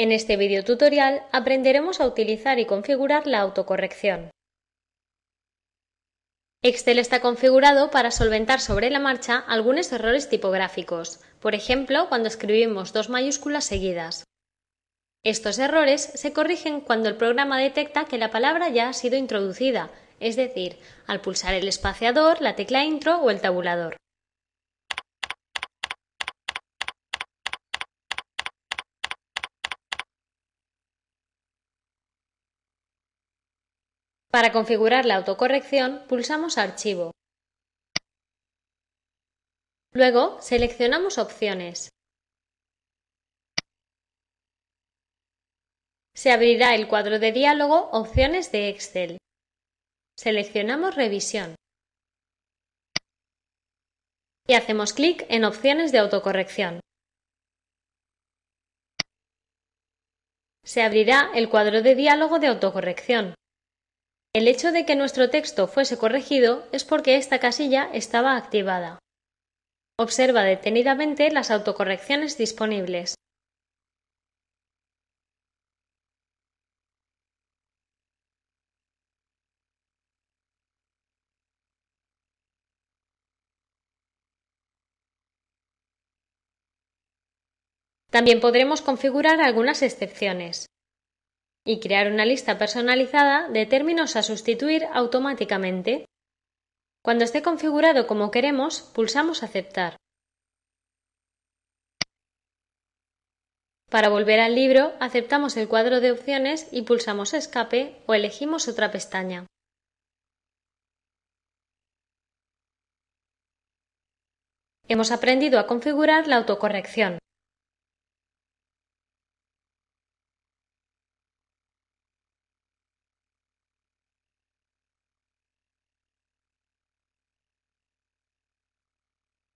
En este video tutorial aprenderemos a utilizar y configurar la autocorrección. Excel está configurado para solventar sobre la marcha algunos errores tipográficos, por ejemplo cuando escribimos dos mayúsculas seguidas. Estos errores se corrigen cuando el programa detecta que la palabra ya ha sido introducida, es decir, al pulsar el espaciador, la tecla intro o el tabulador. Para configurar la autocorrección, pulsamos Archivo. Luego, seleccionamos Opciones. Se abrirá el cuadro de diálogo Opciones de Excel. Seleccionamos Revisión. Y hacemos clic en Opciones de autocorrección. Se abrirá el cuadro de diálogo de autocorrección. El hecho de que nuestro texto fuese corregido es porque esta casilla estaba activada. Observa detenidamente las autocorrecciones disponibles. También podremos configurar algunas excepciones y crear una lista personalizada de términos a sustituir automáticamente. Cuando esté configurado como queremos, pulsamos Aceptar. Para volver al libro, aceptamos el cuadro de opciones y pulsamos Escape o elegimos otra pestaña. Hemos aprendido a configurar la autocorrección.